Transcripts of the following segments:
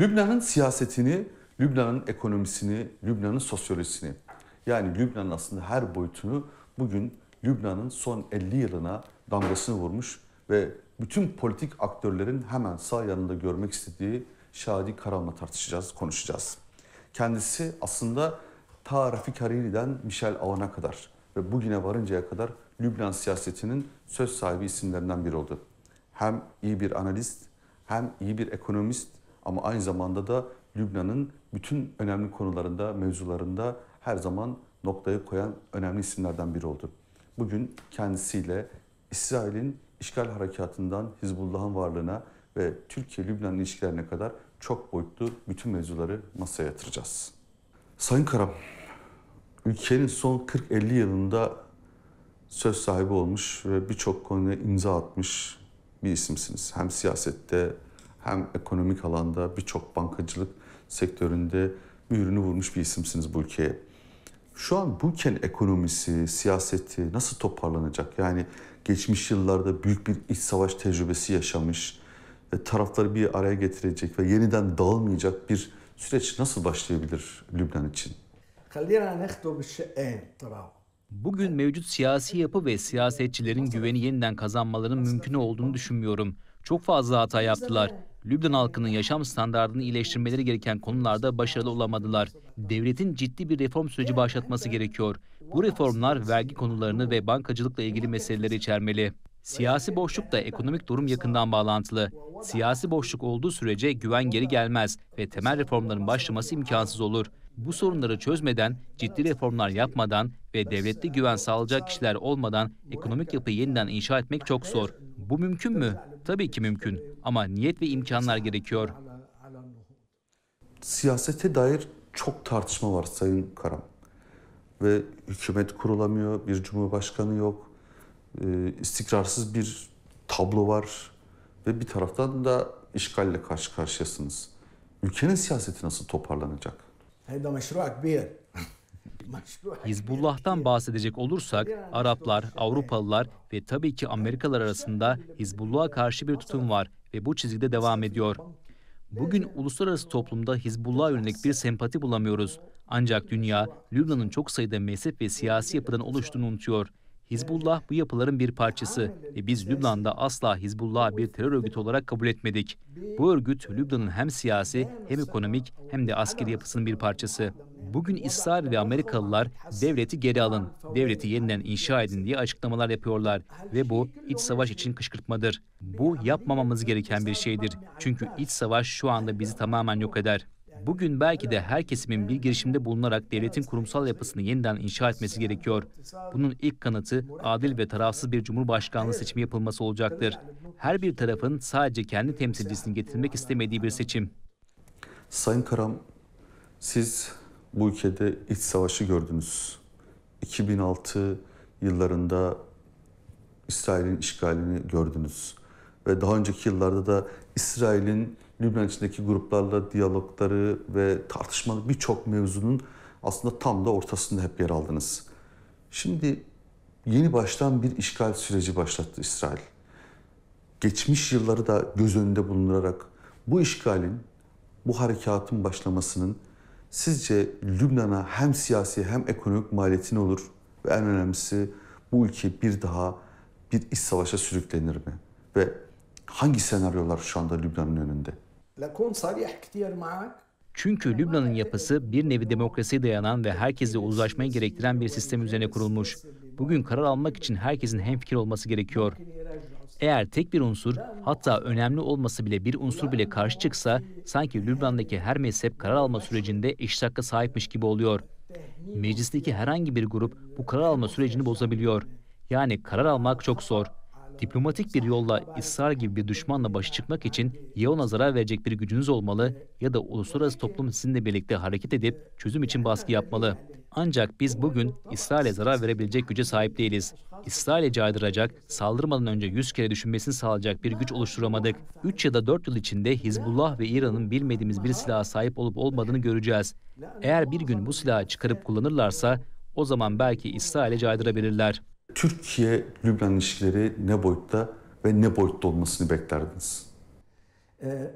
Lübnan'ın siyasetini, Lübnan'ın ekonomisini, Lübnan'ın sosyolojisini yani Lübnan'ın aslında her boyutunu bugün Lübnan'ın son 50 yılına damgasını vurmuş ve bütün politik aktörlerin hemen sağ yanında görmek istediği Şadi Karam'la tartışacağız, konuşacağız. Kendisi aslında ta Rafik Hariri'den Michel Aoun'a kadar ve bugüne varıncaya kadar Lübnan siyasetinin söz sahibi isimlerinden biri oldu. Hem iyi bir analist, hem iyi bir ekonomist, ama aynı zamanda da Lübnan'ın bütün önemli konularında, mevzularında her zaman noktayı koyan önemli isimlerden biri oldu. Bugün kendisiyle İsrail'in işgal harekatından Hizbullah'ın varlığına ve Türkiye-Lübnan ilişkilerine kadar çok boyutlu bütün mevzuları masaya yatıracağız. Sayın Karam, ülkenin son 40-50 yılında söz sahibi olmuş ve birçok konuya imza atmış bir isimsiniz. Hem siyasette hem ekonomik alanda birçok bankacılık sektöründe mührünü vurmuş bir isimsiniz bu ülkeye. Şu an bu ülkenin ekonomisi, siyaseti nasıl toparlanacak? Yani geçmiş yıllarda büyük bir iç savaş tecrübesi yaşamış, ve tarafları bir araya getirecek ve yeniden dağılmayacak bir süreç nasıl başlayabilir Lübnan için? Bugün mevcut siyasi yapı ve siyasetçilerin güveni yeniden kazanmalarının mümkün olduğunu düşünmüyorum. Çok fazla hata yaptılar. Lübnan halkının yaşam standartını iyileştirmeleri gereken konularda başarılı olamadılar. Devletin ciddi bir reform süreci başlatması gerekiyor. Bu reformlar vergi konularını ve bankacılıkla ilgili meseleleri içermeli. Siyasi boşluk da ekonomik durum yakından bağlantılı. Siyasi boşluk olduğu sürece güven geri gelmez ve temel reformların başlaması imkansız olur. Bu sorunları çözmeden, ciddi reformlar yapmadan ve devletli güven sağlayacak kişiler olmadan ekonomik yapıyı yeniden inşa etmek çok zor. Bu mümkün mü? Tabii ki mümkün ama niyet ve imkanlar gerekiyor. Siyasete dair çok tartışma var Sayın Karam. Ve hükümet kurulamıyor, bir cumhurbaşkanı yok, ee, istikrarsız bir tablo var ve bir taraftan da işgalle karşı karşıyasınız. Ülkenin siyaseti nasıl toparlanacak? هيبقى مشروع Hizbullah'tan bahsedecek olursak Araplar, Avrupalılar ve tabii ki Amerikalılar arasında Hizbullah'a karşı bir tutum var ve bu çizgide devam ediyor. Bugün uluslararası toplumda Hizbullah'a yönelik bir sempati bulamıyoruz. Ancak dünya, Lübnan'ın çok sayıda mezhep ve siyasi yapıdan oluştuğunu unutuyor. Hizbullah bu yapıların bir parçası ve e, biz Lübnan'da asla Hizbullah'ı bir terör örgütü olarak kabul etmedik. Bu örgüt Lübnan'ın hem siyasi hem ekonomik hem de askeri yapısının bir parçası. Bugün İsrail ve Amerikalılar devleti geri alın, devleti yeniden inşa edin diye açıklamalar yapıyorlar ve bu iç savaş için kışkırtmadır. Bu yapmamamız gereken bir şeydir. Çünkü iç savaş şu anda bizi tamamen yok eder. Bugün belki de her kesimin bir girişimde bulunarak devletin kurumsal yapısını yeniden inşa etmesi gerekiyor. Bunun ilk kanıtı adil ve tarafsız bir cumhurbaşkanlığı seçimi yapılması olacaktır. Her bir tarafın sadece kendi temsilcisini getirmek istemediği bir seçim. Sayın Karam, siz bu ülkede iç savaşı gördünüz. 2006 yıllarında İsrail'in işgalini gördünüz ve daha önceki yıllarda da İsrail'in Lübnan içindeki gruplarla diyalogları ve tartışmalı birçok mevzunun aslında tam da ortasında hep yer aldınız. Şimdi yeni baştan bir işgal süreci başlattı İsrail. Geçmiş yılları da göz önünde bulundurarak bu işgalin, bu harekatın başlamasının sizce Lübnan'a hem siyasi hem ekonomik maliyeti ne olur? Ve en önemlisi bu ülke bir daha bir iç savaşa sürüklenir mi? Ve hangi senaryolar şu anda Lübnan'ın önünde? Çünkü Lübnan'ın yapısı bir nevi demokrasiye dayanan ve herkese uzlaşmayı gerektiren bir sistem üzerine kurulmuş. Bugün karar almak için herkesin hemfikir olması gerekiyor. Eğer tek bir unsur, hatta önemli olması bile bir unsur bile karşı çıksa, sanki Lübnan'daki her mezhep karar alma sürecinde eşit hakka sahipmiş gibi oluyor. Meclisteki herhangi bir grup bu karar alma sürecini bozabiliyor. Yani karar almak çok zor. Diplomatik bir yolla İsrail gibi bir düşmanla başa çıkmak için ya ona zarar verecek bir gücünüz olmalı ya da uluslararası toplum sizinle birlikte hareket edip çözüm için baskı yapmalı. Ancak biz bugün İsrail'e zarar verebilecek güce sahip değiliz. İsrail'e caydıracak, saldırmadan önce 100 kere düşünmesini sağlayacak bir güç oluşturamadık. 3 ya da 4 yıl içinde Hizbullah ve İran'ın bilmediğimiz bir silaha sahip olup olmadığını göreceğiz. Eğer bir gün bu silahı çıkarıp kullanırlarsa o zaman belki İsrail'e caydırabilirler. Türkiye-Lübnan ilişkileri ne boyutta ve ne boyutta olmasını beklerdiniz? Ee,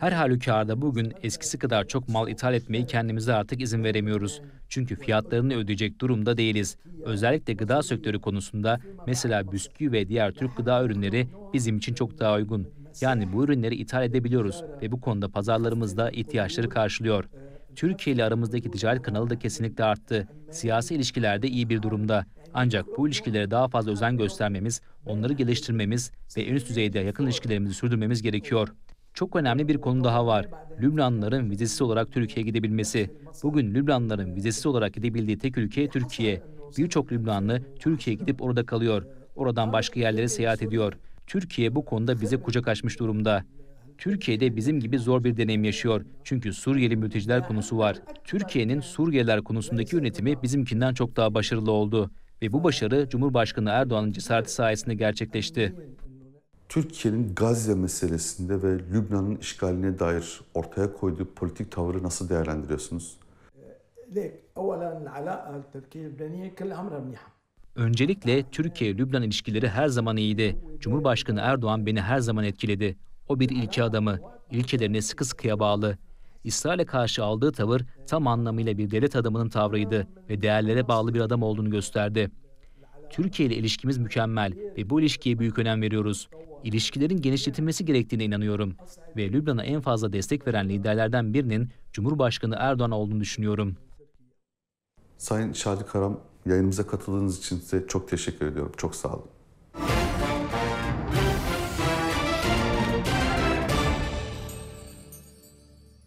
Her halükarda bugün eskisi kadar çok mal ithal etmeyi kendimize artık izin veremiyoruz. Çünkü fiyatlarını ödeyecek durumda değiliz. Özellikle gıda sektörü konusunda mesela bisküvi ve diğer Türk gıda ürünleri bizim için çok daha uygun. Yani bu ürünleri ithal edebiliyoruz ve bu konuda pazarlarımızda ihtiyaçları karşılıyor. Türkiye ile aramızdaki ticaret kanalı da kesinlikle arttı. Siyasi ilişkilerde iyi bir durumda. Ancak bu ilişkilere daha fazla özen göstermemiz, onları geliştirmemiz ve en üst düzeyde yakın ilişkilerimizi sürdürmemiz gerekiyor. Çok önemli bir konu daha var. Lübnanlıların vizesiz olarak Türkiye'ye gidebilmesi. Bugün Lübnanlıların vizesiz olarak gidebildiği tek ülke Türkiye. Birçok Lübnanlı Türkiye'ye gidip orada kalıyor. Oradan başka yerlere seyahat ediyor. Türkiye bu konuda bize kucak açmış durumda. Türkiye'de bizim gibi zor bir deneyim yaşıyor. Çünkü Suriyeli mülteciler konusu var. Türkiye'nin Suriyeliler konusundaki yönetimi bizimkinden çok daha başarılı oldu. Ve bu başarı Cumhurbaşkanı Erdoğan'ın cesareti sayesinde gerçekleşti. Türkiye'nin Gazze meselesinde ve Lübnan'ın işgaline dair ortaya koyduğu politik tavrı nasıl değerlendiriyorsunuz? Öncelikle Türkiye-Lübnan ilişkileri her zaman iyiydi. Cumhurbaşkanı Erdoğan beni her zaman etkiledi. O bir ilke adamı, ilkelerine sıkı sıkıya bağlı. İsrail'e karşı aldığı tavır tam anlamıyla bir devlet adamının tavrıydı ve değerlere bağlı bir adam olduğunu gösterdi. Türkiye ile ilişkimiz mükemmel ve bu ilişkiye büyük önem veriyoruz. İlişkilerin genişletilmesi gerektiğine inanıyorum ve Lübnan'a en fazla destek veren liderlerden birinin Cumhurbaşkanı Erdoğan olduğunu düşünüyorum. Sayın Şadi Karam yayınımıza katıldığınız için size çok teşekkür ediyorum. Çok sağ olun.